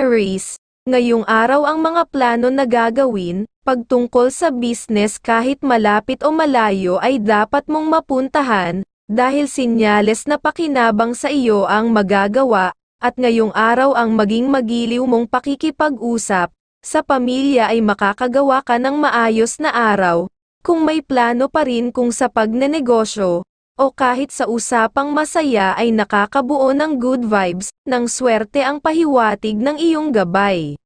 Aries, ngayong araw ang mga plano na gagawin, pagtungkol sa business kahit malapit o malayo ay dapat mong mapuntahan, dahil sinyales na pakinabang sa iyo ang magagawa, at ngayong araw ang maging magiliw mong pakikipag-usap, sa pamilya ay makakagawa ka ng maayos na araw, kung may plano pa rin kung sa pagnenegosyo, o kahit sa usapang masaya ay nakakabuo ng good vibes, ng swerte ang pahiwatig ng iyong gabay.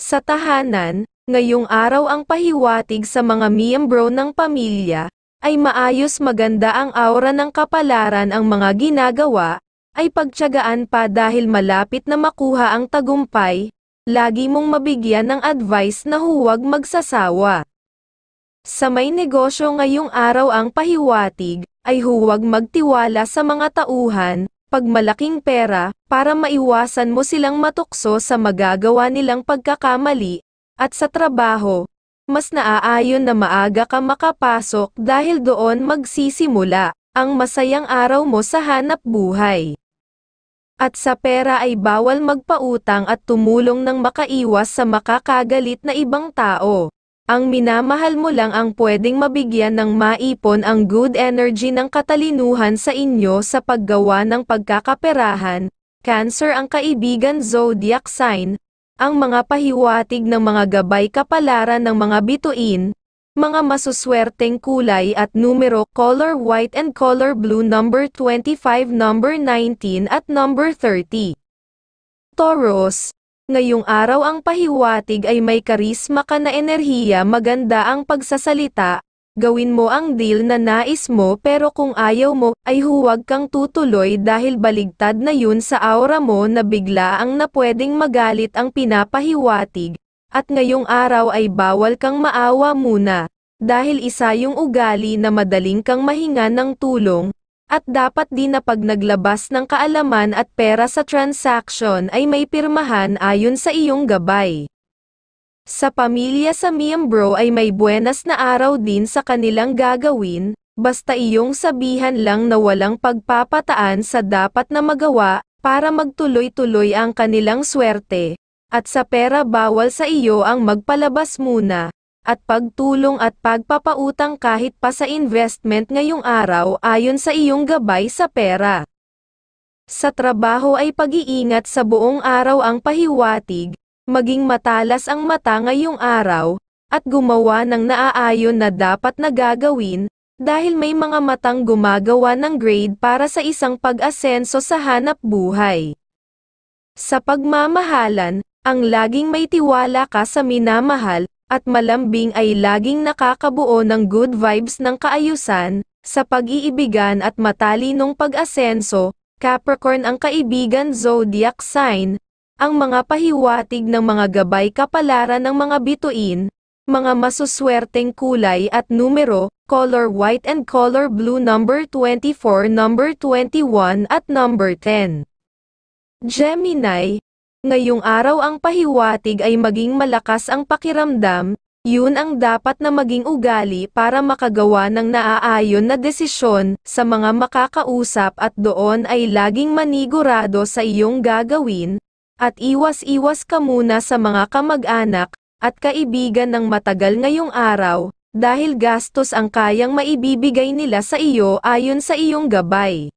Sa tahanan, ngayong araw ang pahiwatig sa mga miyembro ng pamilya, ay maayos maganda ang aura ng kapalaran ang mga ginagawa, ay pagtyagaan pa dahil malapit na makuha ang tagumpay, lagi mong mabigyan ng advice na huwag magsasawa. Sa may negosyo ngayong araw ang pahiwatig, ay huwag magtiwala sa mga tauhan, pag malaking pera, para maiwasan mo silang matukso sa magagawa nilang pagkakamali, at sa trabaho, mas naaayon na maaga ka makapasok dahil doon magsisimula ang masayang araw mo sa hanap buhay. At sa pera ay bawal magpautang at tumulong ng makaiwas sa makakagalit na ibang tao. Ang minamahal mo lang ang pwedeng mabigyan ng maipon ang good energy ng katalinuhan sa inyo sa paggawa ng pagkakaperahan. Cancer ang kaibigan zodiac sign, ang mga pahiwatig ng mga gabay kapalaran ng mga bituin, mga masuswerteng kulay at numero color white and color blue number 25 number 19 at number 30. Taurus, Ngayong araw ang pahiwatig ay may karisma ka na enerhiya maganda ang pagsasalita, gawin mo ang deal na nais mo pero kung ayaw mo, ay huwag kang tutuloy dahil baligtad na yun sa aura mo na bigla ang na magalit ang pinapahiwatig, at ngayong araw ay bawal kang maawa muna, dahil isa yung ugali na madaling kang mahinga ng tulong, at dapat din na pag naglabas ng kaalaman at pera sa transaction ay may pirmahan ayon sa iyong gabay. Sa pamilya sa miyembro ay may buenas na araw din sa kanilang gagawin, basta iyong sabihan lang na walang pagpapataan sa dapat na magawa, para magtuloy-tuloy ang kanilang swerte, at sa pera bawal sa iyo ang magpalabas muna, at pagtulong at pagpapautang kahit pa sa investment ngayong araw ayon sa iyong gabay sa pera. Sa trabaho ay pag-iingat sa buong araw ang pahiwatig, maging matalas ang mata ngayong araw, at gumawa ng naaayon na dapat na gagawin, dahil may mga matang gumagawa ng grade para sa isang pag-asenso sa hanap buhay. Sa pagmamahalan, ang laging may tiwala ka sa minamahal, at malambing ay laging nakakabuo ng good vibes ng kaayusan, sa pag-iibigan at matalinong pag-asenso, Capricorn ang kaibigan zodiac sign, ang mga pahiwatig ng mga gabay kapalaran ng mga bituin, mga masuswerteng kulay at numero, color white and color blue number 24, number 21 at number 10. Gemini, Ngayong araw ang pahiwatig ay maging malakas ang pakiramdam, yun ang dapat na maging ugali para makagawa ng naaayon na desisyon sa mga makakausap at doon ay laging manigurado sa iyong gagawin, at iwas-iwas ka muna sa mga kamag-anak at kaibigan ng matagal ngayong araw, dahil gastos ang kayang maibibigay nila sa iyo ayon sa iyong gabay.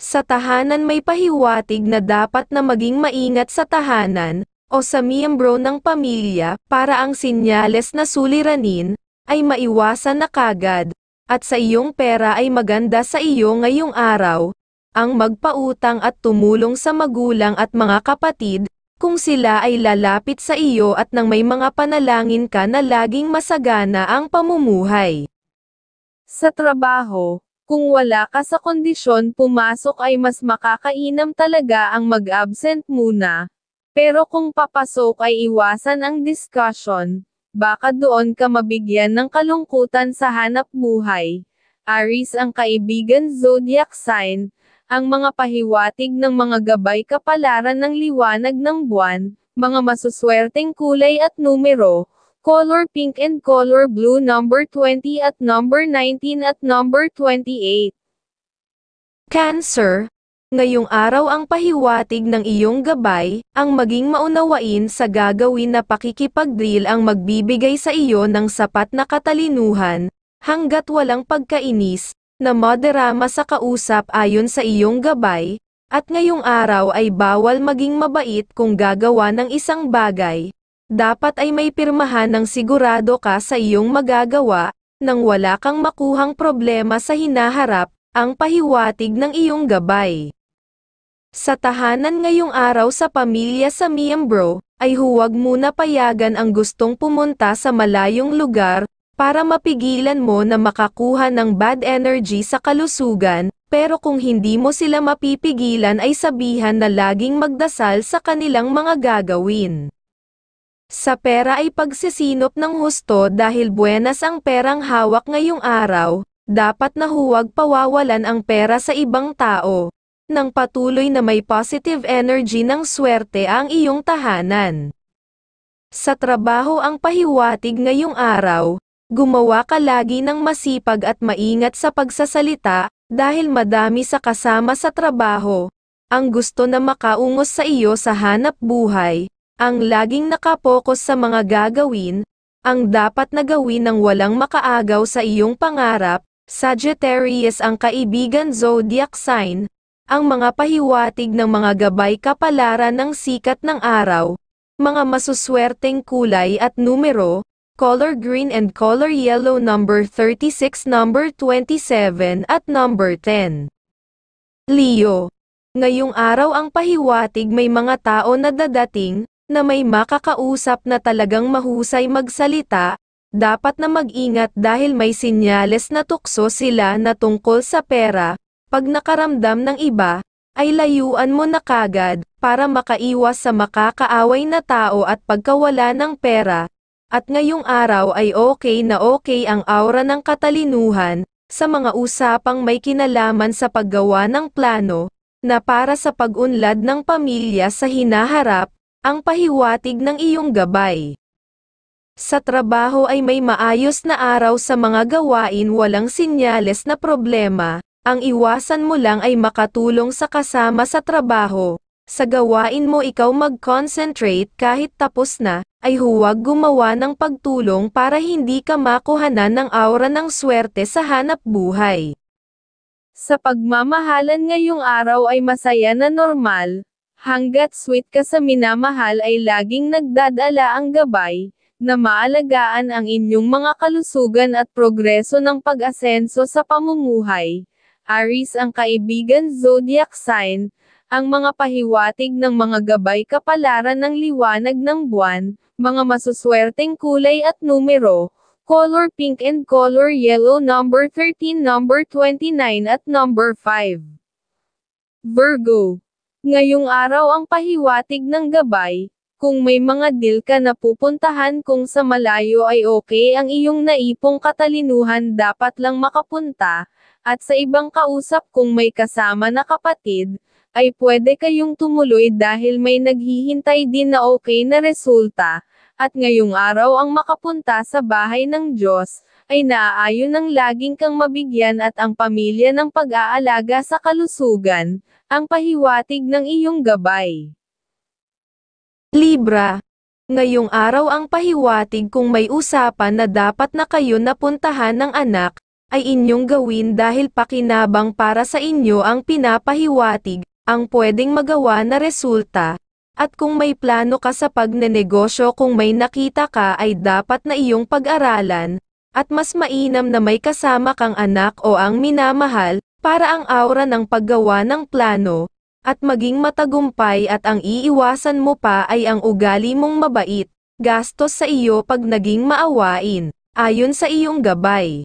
Sa tahanan may pahiwatig na dapat na maging maingat sa tahanan, o sa miyembro ng pamilya, para ang sinyales na suliranin, ay maiwasan na kagad, at sa iyong pera ay maganda sa iyo ngayong araw, ang magpautang at tumulong sa magulang at mga kapatid, kung sila ay lalapit sa iyo at nang may mga panalangin ka na laging masagana ang pamumuhay. Sa trabaho, kung wala ka sa kondisyon pumasok ay mas makakainam talaga ang mag-absent muna. Pero kung papasok ay iwasan ang discussion. Baka doon ka mabigyan ng kalungkutan sa hanap buhay. Aris ang kaibigan zodiac sign, ang mga pahiwatig ng mga gabay kapalaran ng liwanag ng buwan, mga masuswerteng kulay at numero, color pink and color blue number 20 at number 19 at number 28. Cancer, Ngayong araw ang pahiwatig ng iyong gabay, ang maging maunawain sa gagawin na pakikipag-drill ang magbibigay sa iyo ng sapat na katalinuhan, hanggat walang pagkainis, na moderama sa kausap ayon sa iyong gabay, at ngayong araw ay bawal maging mabait kung gagawa ng isang bagay, dapat ay may pirmahan ng sigurado ka sa iyong magagawa, nang wala kang makuhang problema sa hinaharap, ang pahiwatig ng iyong gabay. Sa tahanan ngayong araw sa pamilya sa miyembro, ay huwag muna payagan ang gustong pumunta sa malayong lugar, para mapigilan mo na makakuha ng bad energy sa kalusugan, pero kung hindi mo sila mapipigilan ay sabihan na laging magdasal sa kanilang mga gagawin. Sa pera ay pagsisinop ng husto dahil buenas ang perang hawak ngayong araw, dapat na huwag pawawalan ang pera sa ibang tao. Nang patuloy na may positive energy ng swerte ang iyong tahanan. Sa trabaho ang pahiwatig ngayong araw, gumawa ka lagi ng masipag at maingat sa pagsasalita, dahil madami sa kasama sa trabaho, ang gusto na makaungos sa iyo sa hanap buhay, ang laging nakapokus sa mga gagawin, ang dapat na gawin ng walang makaagaw sa iyong pangarap, Sagittarius ang kaibigan zodiac sign, ang mga pahiwatig ng mga gabay kapalaran ng sikat ng araw, mga masuswerteng kulay at numero, color green and color yellow number 36 number 27 at number 10. Leo. Ngayong araw ang pahiwatig may mga tao na dadating, na may makakausap na talagang mahusay magsalita, dapat na mag-ingat dahil may sinyales na tukso sila na tungkol sa pera, pag nakaramdam ng iba, ay layuan mo na kagad, para makaiwas sa makakaaway na tao at pagkawala ng pera. At ngayong araw ay okay na okay ang aura ng katalinuhan, sa mga usapang may kinalaman sa paggawa ng plano, na para sa pag-unlad ng pamilya sa hinaharap, ang pahiwatig ng iyong gabay. Sa trabaho ay may maayos na araw sa mga gawain walang sinyales na problema, ang iwasan mo lang ay makatulong sa kasama sa trabaho. Sa gawain mo ikaw mag-concentrate kahit tapos na, ay huwag gumawa ng pagtulong para hindi ka makuhanan ng aura ng swerte sa hanap buhay. Sa pagmamahalan ngayong araw ay masaya na normal, Hanggat sweet ka sa minamahal ay laging nagdadala ang gabay, na maalagaan ang inyong mga kalusugan at progreso ng pag-asenso sa pamumuhay. Aris ang kaibigan zodiac sign, ang mga pahiwatig ng mga gabay kapalaran ng liwanag ng buwan, mga masuswerteng kulay at numero, color pink and color yellow number 13 number 29 at number 5. Virgo Ngayong araw ang pahiwatig ng gabay, kung may mga deal ka na pupuntahan kung sa malayo ay okay ang iyong naipong katalinuhan dapat lang makapunta, at sa ibang kausap kung may kasama na kapatid, ay pwede kayong tumuloy dahil may naghihintay din na okay na resulta, at ngayong araw ang makapunta sa bahay ng Diyos, ay naaayon ang laging kang mabigyan at ang pamilya ng pag-aalaga sa kalusugan, ang pahiwatig ng iyong gabay. Libra, Ngayong araw ang pahiwatig kung may usapan na dapat na kayo napuntahan ng anak, ay inyong gawin dahil pakinabang para sa inyo ang pinapahiwatig, ang pwedeng magawa na resulta. At kung may plano ka sa pagnenegosyo kung may nakita ka ay dapat na iyong pag-aralan, at mas mainam na may kasama kang anak o ang minamahal, para ang aura ng paggawa ng plano, at maging matagumpay at ang iiwasan mo pa ay ang ugali mong mabait, gastos sa iyo pag naging maawain, ayon sa iyong gabay.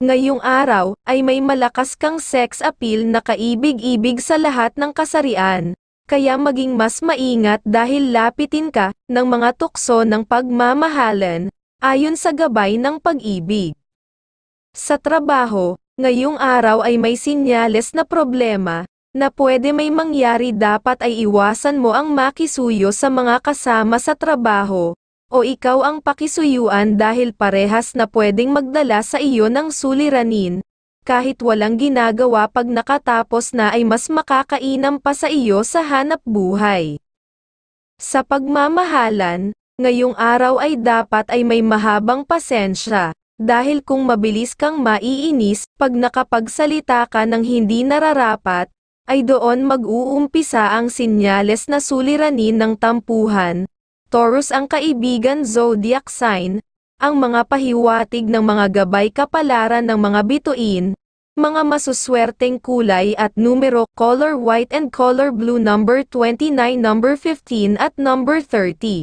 Ngayong araw, ay may malakas kang sex appeal na kaibig-ibig sa lahat ng kasarian, kaya maging mas maingat dahil lapitin ka ng mga tukso ng pagmamahalan Ayon sa gabay ng pag-ibig. Sa trabaho, ngayong araw ay may sinyales na problema, na pwede may mangyari dapat ay iwasan mo ang makisuyo sa mga kasama sa trabaho, o ikaw ang pakisuyuan dahil parehas na pwedeng magdala sa iyo ng suliranin, kahit walang ginagawa pag nakatapos na ay mas makakainam pa sa iyo sa hanap buhay. Sa pagmamahalan, Ngayong araw ay dapat ay may mahabang pasensya, dahil kung mabilis kang maiinis, pag nakapagsalita ka ng hindi nararapat, ay doon mag-uumpisa ang sinyales na suliranin ng tampuhan. Taurus ang kaibigan zodiac sign, ang mga pahiwatig ng mga gabay kapalaran ng mga bituin, mga masuswerteng kulay at numero, color white and color blue number 29, number 15 at number 30.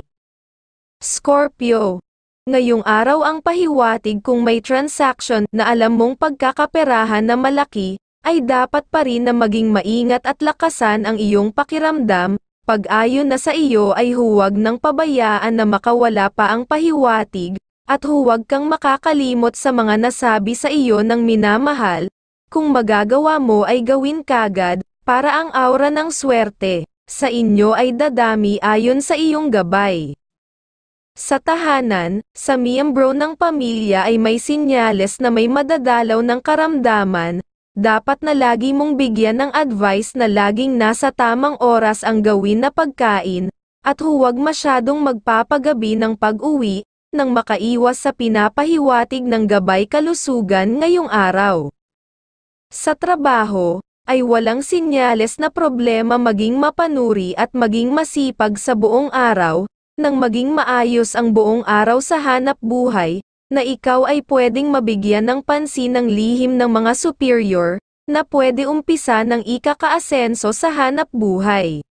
Scorpio. Ngayong araw ang pahiwatig kung may transaction na alam mong pagkakaperahan na malaki, ay dapat pa rin na maging maingat at lakasan ang iyong pakiramdam, pag-ayon na sa iyo ay huwag nang pabayaan na makawala pa ang pahiwatig, at huwag kang makakalimot sa mga nasabi sa iyo ng minamahal, kung magagawa mo ay gawin kagad, para ang aura ng swerte, sa inyo ay dadami ayon sa iyong gabay. Sa tahanan, sa miyembro ng pamilya ay may sinyales na may madadalaw ng karamdaman, dapat na lagi mong bigyan ng advice na laging nasa tamang oras ang gawin na pagkain, at huwag masyadong magpapagabi ng pag-uwi, nang makaiwas sa pinapahiwatig ng gabay kalusugan ngayong araw. Sa trabaho, ay walang sinyales na problema maging mapanuri at maging masipag sa buong araw, nang maging maayos ang buong araw sa hanap buhay, na ikaw ay pwedeng mabigyan ng pansin ng lihim ng mga superior, na pwede umpisa ng ikakaasenso sa hanap buhay.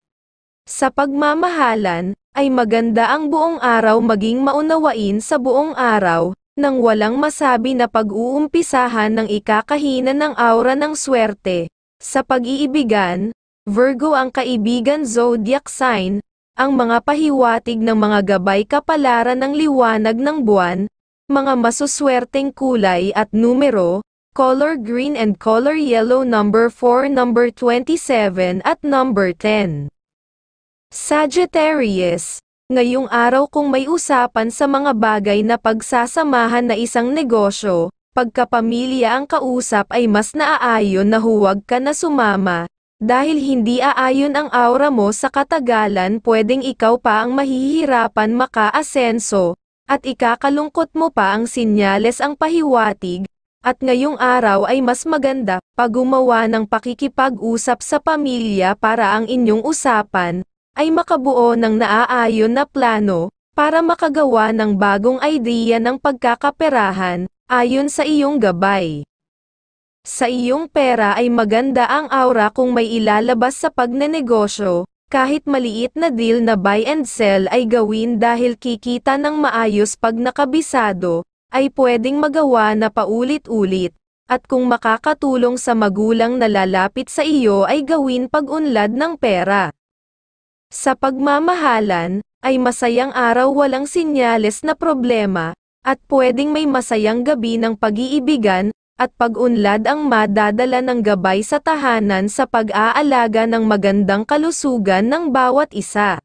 Sa pagmamahalan, ay maganda ang buong araw maging maunawain sa buong araw, nang walang masabi na pag-uumpisahan ng ikakahina ng aura ng swerte. Sa pag-iibigan, Virgo ang kaibigan zodiac sign, ang mga pahiwatig ng mga gabay kapalaran ng liwanag ng buwan, mga masuswerteng kulay at numero, color green and color yellow number 4 number 27 at number 10. Sagittarius, ngayong araw kung may usapan sa mga bagay na pagsasamahan na isang negosyo, pagkapamilya ang kausap ay mas naaayon na huwag ka na sumama, dahil hindi aayon ang aura mo sa katagalan pwedeng ikaw pa ang mahihirapan maka makaasenso, at ikakalungkot mo pa ang sinyales ang pahiwatig, at ngayong araw ay mas maganda pag gumawa ng pakikipag-usap sa pamilya para ang inyong usapan ay makabuo ng naaayon na plano para makagawa ng bagong idea ng pagkakaperahan ayon sa iyong gabay. Sa iyong pera ay maganda ang aura kung may ilalabas sa pagnenegosyo, kahit maliit na deal na buy and sell ay gawin dahil kikita ng maayos pag nakabisado, ay pwedeng magawa na paulit-ulit, at kung makakatulong sa magulang na lalapit sa iyo ay gawin pag-unlad ng pera. Sa pagmamahalan, ay masayang araw walang sinyales na problema, at pwedeng may masayang gabi ng pag-iibigan, at pag-unlad ang madadala ng gabay sa tahanan sa pag-aalaga ng magandang kalusugan ng bawat isa.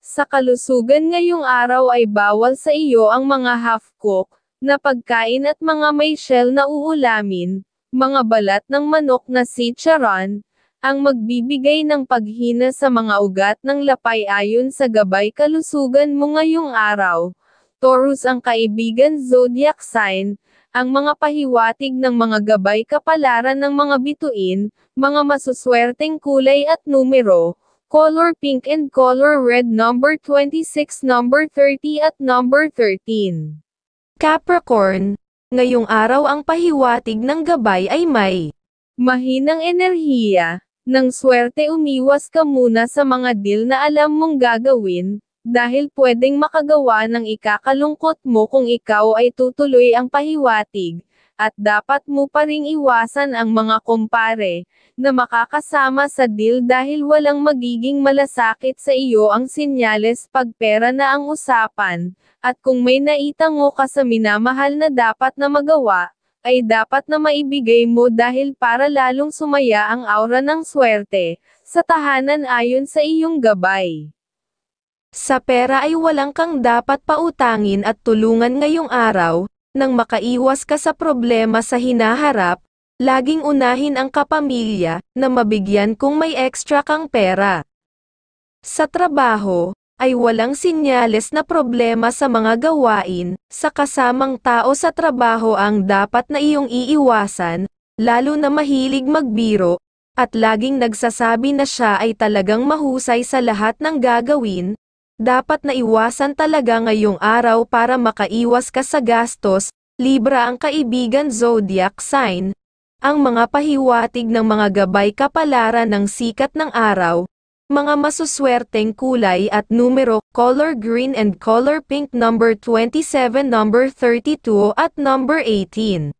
Sa kalusugan ngayong araw ay bawal sa iyo ang mga half-cook, na pagkain at mga may shell na uulamin, mga balat ng manok na sicharon, ang magbibigay ng paghina sa mga ugat ng lapay ayon sa gabay kalusugan mo ngayong araw. Taurus ang kaibigan zodiac sign, ang mga pahiwatig ng mga gabay kapalaran ng mga bituin, mga masuswerteng kulay at numero, color pink and color red number 26 number 30 at number 13. Capricorn, ngayong araw ang pahiwatig ng gabay ay may mahinang enerhiya, Nang swerte umiwas ka muna sa mga deal na alam mong gagawin, dahil pwedeng makagawa ng ikakalungkot mo kung ikaw ay tutuloy ang pahiwatig, at dapat mo pa ring iwasan ang mga kumpare, na makakasama sa deal dahil walang magiging malasakit sa iyo ang sinyales pag pera na ang usapan, at kung may naitango ka sa minamahal na dapat na magawa, ay dapat na maibigay mo dahil para lalong sumaya ang aura ng swerte, sa tahanan ayon sa iyong gabay. Sa pera ay walang kang dapat pautangin at tulungan ngayong araw, nang makaiwas ka sa problema sa hinaharap, laging unahin ang kapamilya, na mabigyan kung may extra kang pera. Sa trabaho, ay walang sinyales na problema sa mga gawain, sa kasamang tao sa trabaho ang dapat na iyong iiwasan, lalo na mahilig magbiro, at laging nagsasabi na siya ay talagang mahusay sa lahat ng gagawin, dapat na iwasan talaga ngayong araw para makaiwas ka sa gastos, Libra ang kaibigan zodiac sign. Ang mga pahiwatig ng mga gabay kapalaran ng sikat ng araw, mga masuswerteng kulay at numero, color green and color pink number 27, number 32 at number 18.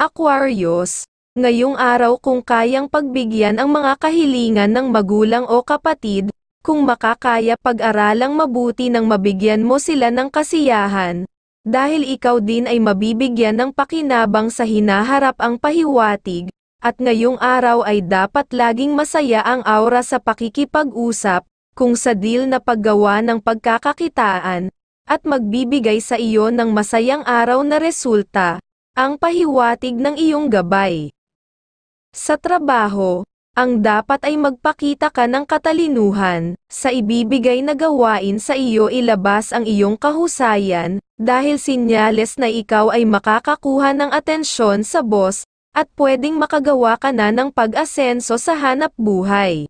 Aquarius, ngayong araw kung kayang pagbigyan ang mga kahilingan ng magulang o kapatid, kung makakaya pag-aralang mabuti nang mabigyan mo sila ng kasiyahan, dahil ikaw din ay mabibigyan ng pakinabang sa hinaharap ang pahiwatig, at ngayong araw ay dapat laging masaya ang aura sa pakikipag-usap, kung sa deal na paggawa ng pagkakakitaan, at magbibigay sa iyo ng masayang araw na resulta, ang pahiwatig ng iyong gabay. Sa trabaho, ang dapat ay magpakita ka ng katalinuhan, sa ibibigay na gawain sa iyo ilabas ang iyong kahusayan, dahil sinyales na ikaw ay makakakuha ng atensyon sa boss, at pwedeng makagawa ka na ng pag-asenso sa hanap buhay.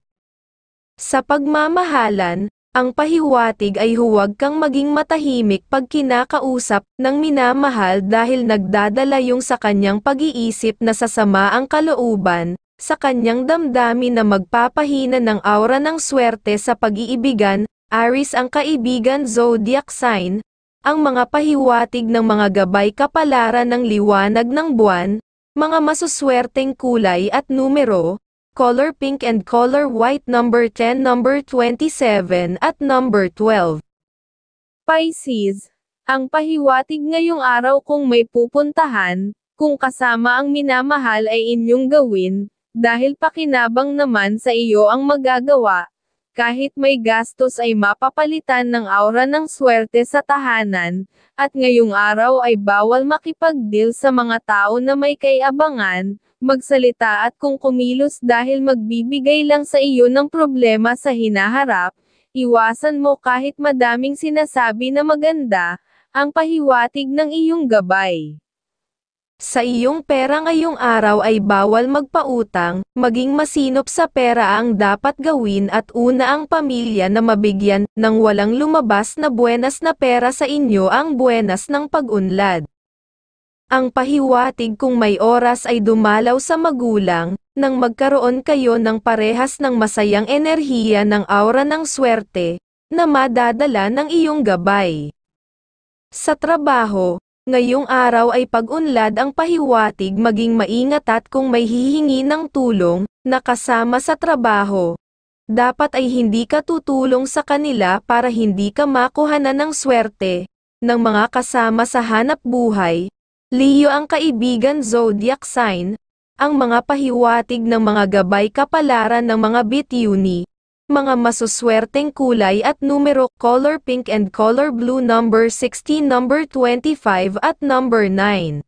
Sa pagmamahalan, ang pahiwatig ay huwag kang maging matahimik pag kinakausap ng minamahal dahil nagdadala yung sa kanyang pag-iisip na sasama ang kalooban, sa kanyang damdamin na magpapahina ng aura ng swerte sa pag-iibigan, Aries ang kaibigan zodiac sign, ang mga pahiwatig ng mga gabay kapalaran ng liwanag ng buwan, mga masuswerteng kulay at numero, color pink and color white number 10 number 27 at number 12. Pisces, ang pahiwatig ngayong araw kung may pupuntahan, kung kasama ang minamahal ay inyong gawin, dahil pakinabang naman sa iyo ang magagawa, kahit may gastos ay mapapalitan ng aura ng swerte sa tahanan, at ngayong araw ay bawal makipag-deal sa mga tao na may kaiabangan, magsalita at kung kumilos dahil magbibigay lang sa iyo ng problema sa hinaharap, iwasan mo kahit madaming sinasabi na maganda, ang pahiwatig ng iyong gabay. Sa iyong pera ngayong araw ay bawal magpautang, maging masinop sa pera ang dapat gawin at una ang pamilya na mabigyan, nang walang lumabas na buenas na pera sa inyo ang buenas ng pag-unlad. Ang pahiwatig kung may oras ay dumalaw sa magulang, nang magkaroon kayo ng parehas ng masayang enerhiya ng aura ng swerte, na madadala ng iyong gabay. Sa trabaho, Ngayong araw ay pag-unlad ang pahiwatig maging maingat at kung may hihingi ng tulong, nakasama sa trabaho. Dapat ay hindi ka tutulong sa kanila para hindi ka makuha na ng swerte ng mga kasama sa hanap buhay. Leo ang kaibigan zodiac sign, ang mga pahiwatig ng mga gabay kapalaran ng mga bituni mga masuswerteng kulay at numero, color pink and color blue number 16, number 25 at number 9.